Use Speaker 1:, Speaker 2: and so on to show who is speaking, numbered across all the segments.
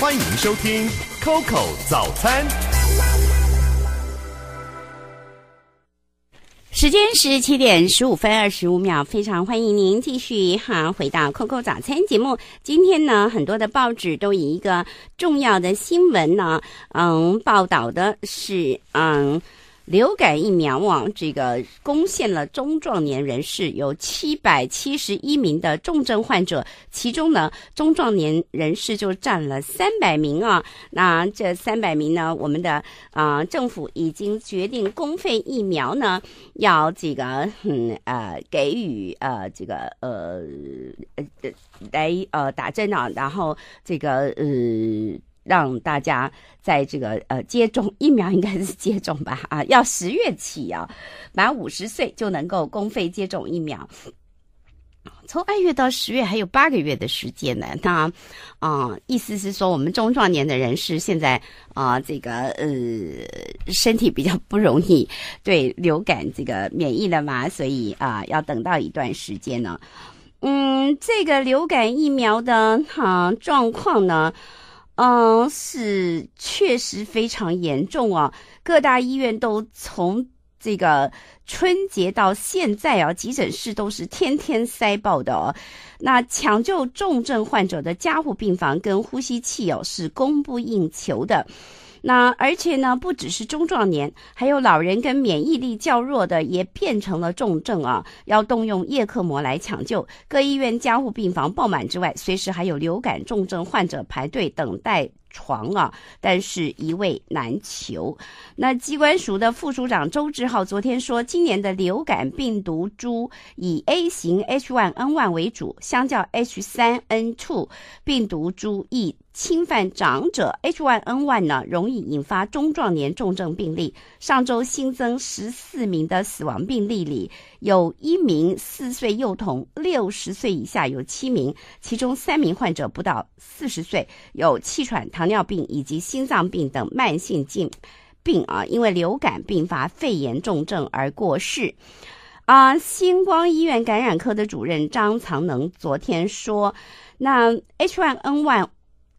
Speaker 1: 欢迎收听 COCO 早餐，时间是七点十五分二十五秒，非常欢迎您继续哈回到 COCO 早餐节目。今天呢，很多的报纸都以一个重要的新闻呢，嗯，报道的是嗯。流感疫苗网这个攻陷了中壮年人士，有七百七十一名的重症患者，其中呢，中壮年人士就占了三百名啊。那这三百名呢，我们的啊政府已经决定，公费疫苗呢要这个嗯呃给予呃这个呃来呃打针啊，然后这个呃。让大家在这个呃接种疫苗，应该是接种吧啊，要十月起啊，满五十岁就能够公费接种疫苗。从二月到十月还有八个月的时间呢。那啊，意思是说我们中壮年的人是现在啊，这个呃身体比较不容易对流感这个免疫了嘛，所以啊要等到一段时间呢。嗯，这个流感疫苗的哈状况呢？嗯，是确实非常严重啊！各大医院都从这个春节到现在啊，急诊室都是天天塞爆的哦。那抢救重症患者的加护病房跟呼吸器哦，是供不应求的。那而且呢，不只是中壮年，还有老人跟免疫力较弱的也变成了重症啊，要动用叶克膜来抢救。各医院加护病房爆满之外，随时还有流感重症患者排队等待。床啊，但是一味难求。那机关署的副署长周志浩昨天说，今年的流感病毒株以 A 型 H1N1 为主，相较 H3N2 病毒株易侵犯长者。H1N1 呢，容易引发中壮年重症病例。上周新增十四名的死亡病例里，有一名四岁幼童，六十岁以下有七名，其中三名患者不到四十岁，有气喘。糖尿病以及心脏病等慢性疾病啊，因为流感并发肺炎重症而过世。啊，星光医院感染科的主任张藏能昨天说，那 H1N1。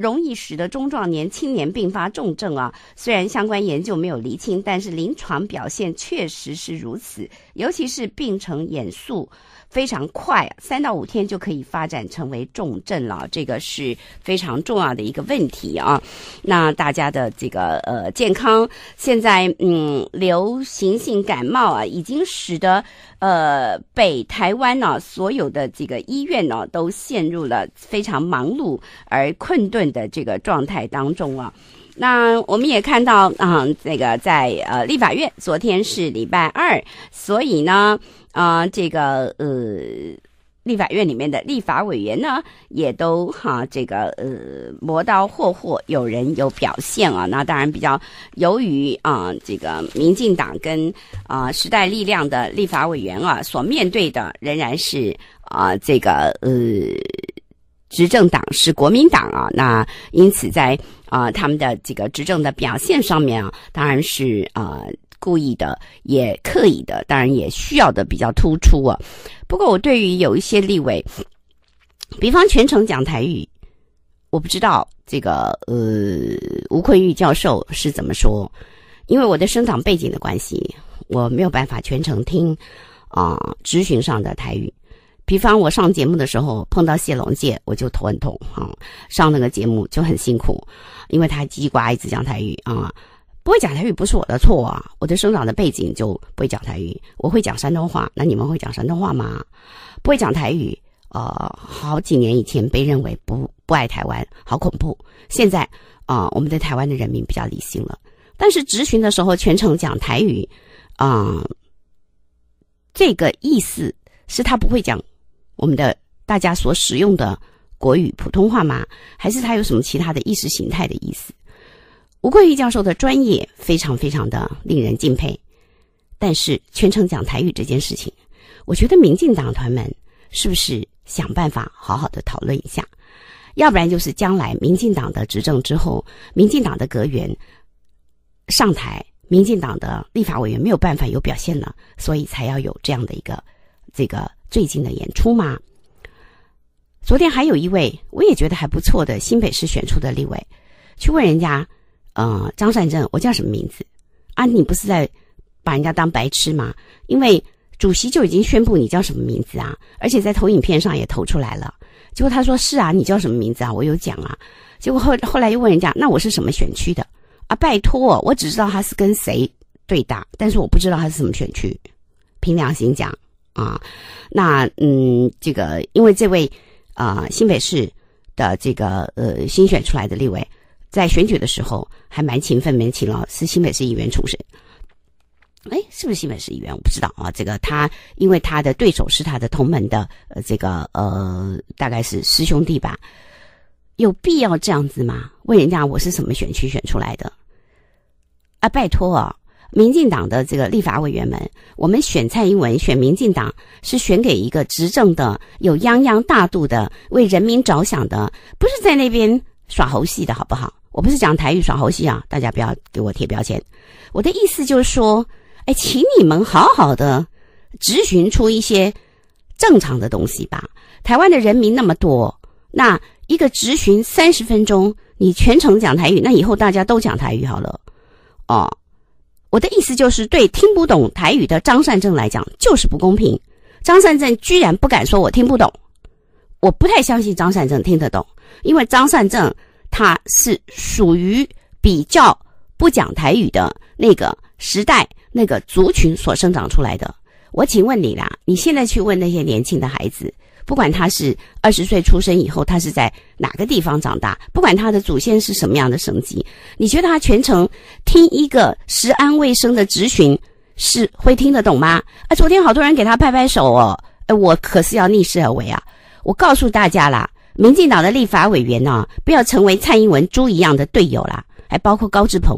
Speaker 1: 容易使得中壮年、青年并发重症啊。虽然相关研究没有厘清，但是临床表现确实是如此，尤其是病程严速非常快，三到五天就可以发展成为重症了。这个是非常重要的一个问题啊。那大家的这个呃健康，现在嗯，流行性感冒啊，已经使得。呃，北台湾呢，所有的这个医院呢，都陷入了非常忙碌而困顿的这个状态当中啊。那我们也看到啊，那个在呃立法院，昨天是礼拜二，所以呢，啊这个呃。立法院里面的立法委员呢，也都哈这个呃磨刀霍霍，有人有表现啊。那当然比较由于啊这个民进党跟啊时代力量的立法委员啊，所面对的仍然是啊这个呃执政党是国民党啊。那因此在啊他们的这个执政的表现上面啊，当然是啊。故意的，也刻意的，当然也需要的比较突出啊。不过，我对于有一些立委，比方全程讲台语，我不知道这个呃吴坤玉教授是怎么说，因为我的生长背景的关系，我没有办法全程听啊咨询上的台语。比方我上节目的时候碰到谢龙介，我就头很痛啊。上那个节目就很辛苦，因为他叽呱呱一直讲台语啊。不会讲台语不是我的错啊！我的生长的背景就不会讲台语，我会讲山东话。那你们会讲山东话吗？不会讲台语，呃，好几年以前被认为不不爱台湾，好恐怖。现在啊，我们在台湾的人民比较理性了。但是执行的时候全程讲台语，啊，这个意思是他不会讲我们的大家所使用的国语普通话吗？还是他有什么其他的意识形态的意思？吴桂玉教授的专业非常非常的令人敬佩，但是全程讲台语这件事情，我觉得民进党团们是不是想办法好好的讨论一下？要不然就是将来民进党的执政之后，民进党的阁员上台，民进党的立法委员没有办法有表现呢，所以才要有这样的一个这个最近的演出吗？昨天还有一位，我也觉得还不错的，新北市选出的立委，去问人家。呃，张善政，我叫什么名字？啊，你不是在把人家当白痴吗？因为主席就已经宣布你叫什么名字啊，而且在投影片上也投出来了。结果他说是啊，你叫什么名字啊？我有讲啊。结果后后来又问人家，那我是什么选区的？啊，拜托，我只知道他是跟谁对打，但是我不知道他是什么选区。凭良心讲啊，那嗯，这个因为这位啊新北市的这个呃新选出来的立委。在选举的时候还蛮勤奋，蛮勤劳，是新北市议员出身。哎，是不是新北市议员？我不知道啊。这个他，因为他的对手是他的同门的，这个呃，大概是师兄弟吧？有必要这样子吗？问人家我是什么选区选出来的？啊，拜托啊！民进党的这个立法委员们，我们选蔡英文，选民进党是选给一个执政的、有泱泱大度的、为人民着想的，不是在那边。耍猴戏的好不好？我不是讲台语耍猴戏啊，大家不要给我贴标签。我的意思就是说，哎，请你们好好的执行出一些正常的东西吧。台湾的人民那么多，那一个执行三十分钟，你全程讲台语，那以后大家都讲台语好了。哦，我的意思就是，对听不懂台语的张善政来讲，就是不公平。张善政居然不敢说我听不懂，我不太相信张善政听得懂。因为张善政，他是属于比较不讲台语的那个时代、那个族群所生长出来的。我请问你啦，你现在去问那些年轻的孩子，不管他是二十岁出生以后，他是在哪个地方长大，不管他的祖先是什么样的生级，你觉得他全程听一个食安卫生的咨询是会听得懂吗？啊，昨天好多人给他拍拍手哦，哎，我可是要逆势而为啊！我告诉大家啦。民进党的立法委员呢，不要成为蔡英文猪一样的队友啦，还包括高志鹏，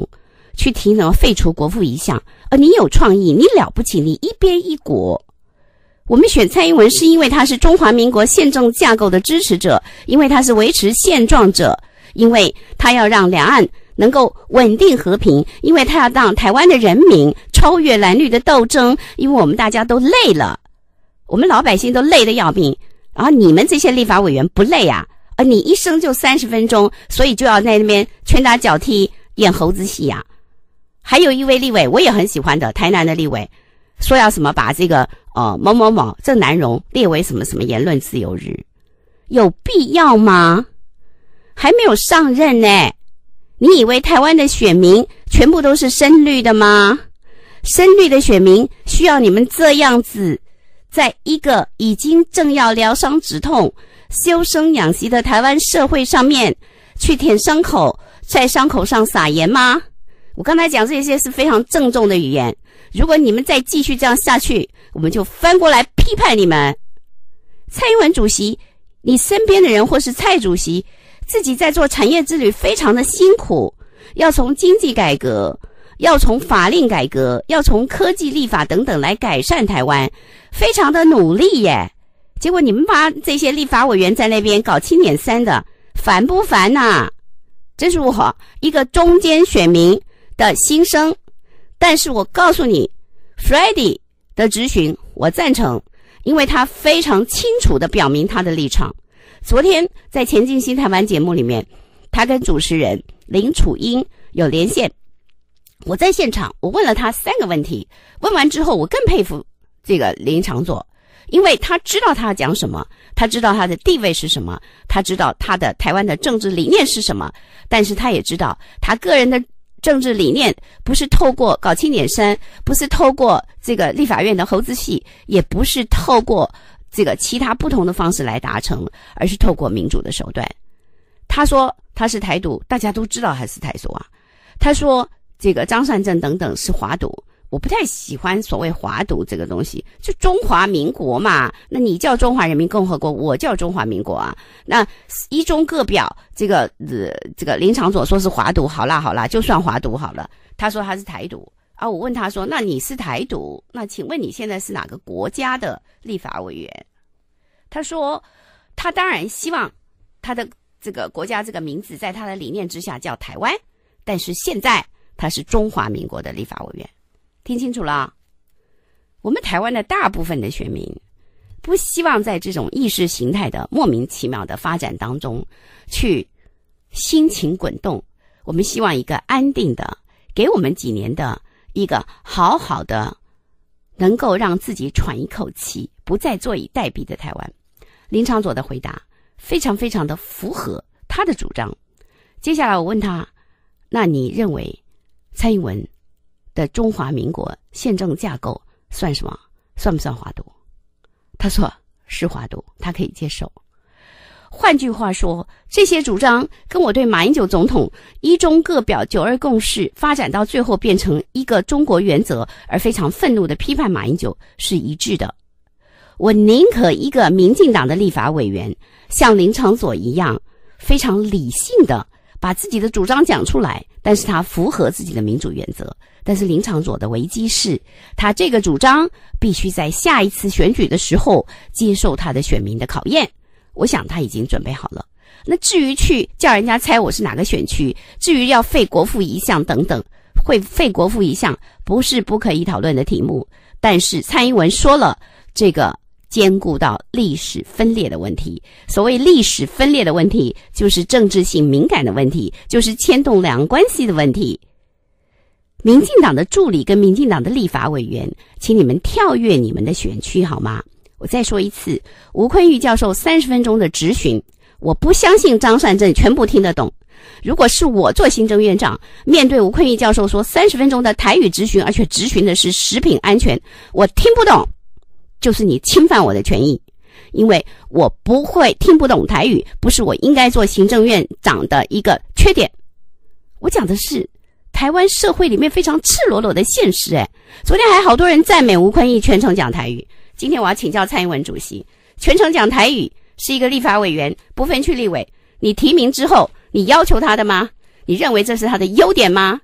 Speaker 1: 去提什么废除国父遗像。呃，你有创意，你了不起，你一边一国。我们选蔡英文是因为他是中华民国宪政架构的支持者，因为他是维持现状者，因为他要让两岸能够稳定和平，因为他要让台湾的人民超越蓝绿的斗争，因为我们大家都累了，我们老百姓都累的要命。然后你们这些立法委员不累啊？啊，你一生就三十分钟，所以就要在那边拳打脚踢演猴子戏呀？还有一位立委，我也很喜欢的，台南的立委，说要什么把这个呃某某某郑南荣列为什么什么言论自由日，有必要吗？还没有上任呢，你以为台湾的选民全部都是深绿的吗？深绿的选民需要你们这样子？在一个已经正要疗伤止痛、修身养息的台湾社会上面，去舔伤口，在伤口上撒盐吗？我刚才讲这些是非常郑重的语言。如果你们再继续这样下去，我们就翻过来批判你们。蔡英文主席，你身边的人或是蔡主席自己在做产业之旅，非常的辛苦，要从经济改革。要从法令改革，要从科技立法等等来改善台湾，非常的努力耶。结果你们把这些立法委员在那边搞清点三的，烦不烦呐？这是我一个中间选民的心声。但是我告诉你，Freddie 的质询我赞成，因为他非常清楚的表明他的立场。昨天在前进新台湾节目里面，他跟主持人林楚英有连线。我在现场，我问了他三个问题。问完之后，我更佩服这个林长佐，因为他知道他讲什么，他知道他的地位是什么，他知道他的台湾的政治理念是什么。但是他也知道，他个人的政治理念不是透过搞清点山，不是透过这个立法院的猴子戏，也不是透过这个其他不同的方式来达成，而是透过民主的手段。他说他是台独，大家都知道他是台独啊。他说。这个张善政等等是华独，我不太喜欢所谓华独这个东西。就中华民国嘛，那你叫中华人民共和国，我叫中华民国啊。那一中各表，这个呃，这个林长佐说是华独，好啦好啦，就算华独好了。他说他是台独啊，我问他说，那你是台独？那请问你现在是哪个国家的立法委员？他说，他当然希望他的这个国家这个名字在他的理念之下叫台湾，但是现在。他是中华民国的立法委员，听清楚了。我们台湾的大部分的选民不希望在这种意识形态的莫名其妙的发展当中去心情滚动。我们希望一个安定的，给我们几年的一个好好的，能够让自己喘一口气，不再坐以待毙的台湾。林长佐的回答非常非常的符合他的主张。接下来我问他：“那你认为？”蔡英文的中华民国宪政架构算什么？算不算华独？他说是华独，他可以接受。换句话说，这些主张跟我对马英九总统一中各表、九二共识发展到最后变成一个中国原则而非常愤怒的批判马英九是一致的。我宁可一个民进党的立法委员像林长佐一样，非常理性的。把自己的主张讲出来，但是他符合自己的民主原则。但是林长佐的危机是，他这个主张必须在下一次选举的时候接受他的选民的考验。我想他已经准备好了。那至于去叫人家猜我是哪个选区，至于要废国父遗像等等，会废国父遗像不是不可以讨论的题目。但是蔡英文说了这个。兼顾到历史分裂的问题，所谓历史分裂的问题，就是政治性敏感的问题，就是牵动两岸关系的问题。民进党的助理跟民进党的立法委员，请你们跳跃你们的选区好吗？我再说一次，吴坤玉教授三十分钟的质询，我不相信张善政全部听得懂。如果是我做行政院长，面对吴坤玉教授说三十分钟的台语质询，而且质询的是食品安全，我听不懂。就是你侵犯我的权益，因为我不会听不懂台语，不是我应该做行政院长的一个缺点。我讲的是台湾社会里面非常赤裸裸的现实。哎，昨天还好多人赞美吴坤义全程讲台语，今天我要请教蔡英文主席，全程讲台语是一个立法委员不分区立委，你提名之后你要求他的吗？你认为这是他的优点吗？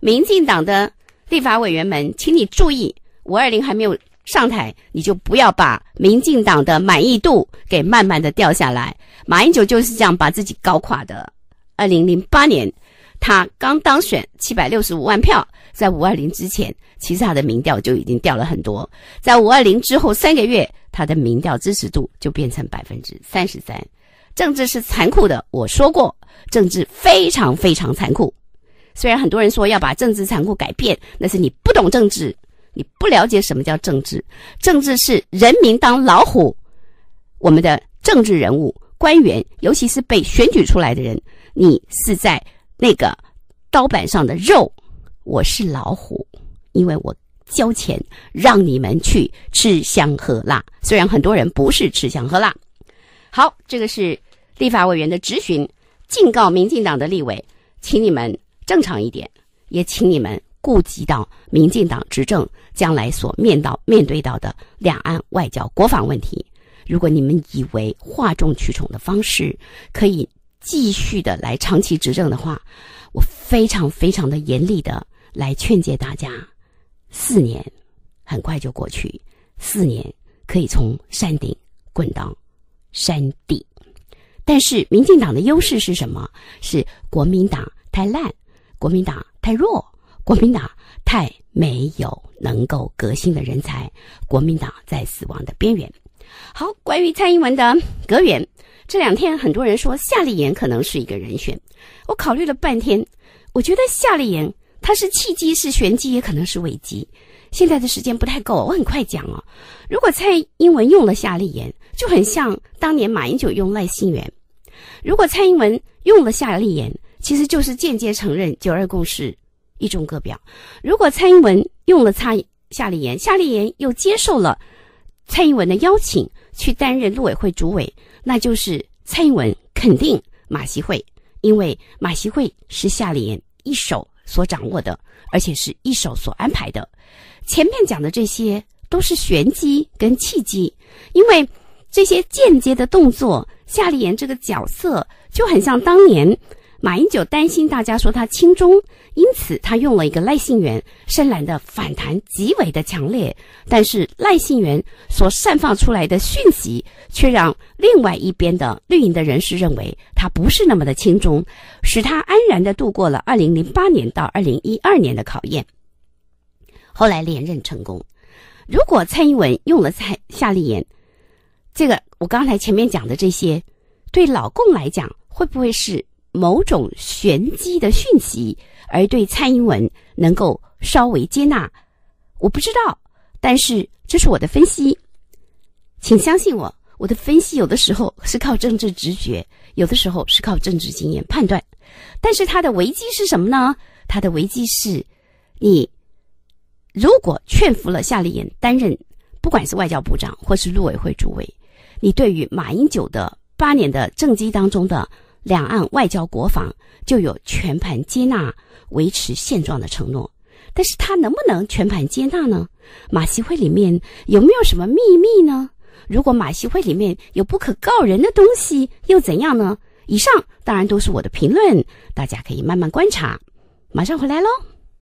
Speaker 1: 民进党的立法委员们，请你注意，五二零还没有。上台你就不要把民进党的满意度给慢慢的掉下来，马英九就是这样把自己搞垮的。二零零八年，他刚当选七百六十五万票，在五二零之前，其实他的民调就已经掉了很多。在五二零之后三个月，他的民调支持度就变成百分之三十三。政治是残酷的，我说过，政治非常非常残酷。虽然很多人说要把政治残酷改变，那是你不懂政治。你不了解什么叫政治，政治是人民当老虎，我们的政治人物、官员，尤其是被选举出来的人，你是在那个刀板上的肉，我是老虎，因为我交钱让你们去吃香喝辣。虽然很多人不是吃香喝辣。好，这个是立法委员的质询，警告民进党的立委，请你们正常一点，也请你们。顾及到民进党执政将来所面到面对到的两岸外交、国防问题，如果你们以为哗众取宠的方式可以继续的来长期执政的话，我非常非常的严厉的来劝诫大家：四年很快就过去，四年可以从山顶滚到山底。但是民进党的优势是什么？是国民党太烂，国民党太弱。国民党太没有能够革新的人才，国民党在死亡的边缘。好，关于蔡英文的阁员，这两天很多人说夏立言可能是一个人选。我考虑了半天，我觉得夏立言他是契机，是玄机，也可能是危机。现在的时间不太够，我很快讲哦。如果蔡英文用了夏立言，就很像当年马英九用赖清元。如果蔡英文用了夏立言，其实就是间接承认九二共识。一种格表，如果蔡英文用了蔡夏立言，夏立言又接受了蔡英文的邀请去担任陆委会主委，那就是蔡英文肯定马习会，因为马习会是夏立言一手所掌握的，而且是一手所安排的。前面讲的这些都是玄机跟契机，因为这些间接的动作，夏立言这个角色就很像当年。马英九担心大家说他轻中，因此他用了一个赖信元，深蓝的反弹极为的强烈，但是赖信元所散发出来的讯息，却让另外一边的绿营的人士认为他不是那么的轻中，使他安然的度过了二零零八年到二零一二年的考验，后来连任成功。如果蔡英文用了蔡夏立言，这个我刚才前面讲的这些，对老共来讲会不会是？某种玄机的讯息，而对蔡英文能够稍微接纳，我不知道，但是这是我的分析，请相信我，我的分析有的时候是靠政治直觉，有的时候是靠政治经验判断。但是他的危机是什么呢？他的危机是，你如果劝服了夏立言担任，不管是外交部长或是陆委会主委，你对于马英九的八年的政绩当中的。两岸外交国防就有全盘接纳、维持现状的承诺，但是他能不能全盘接纳呢？马西会里面有没有什么秘密呢？如果马西会里面有不可告人的东西又怎样呢？以上当然都是我的评论，大家可以慢慢观察。马上回来喽。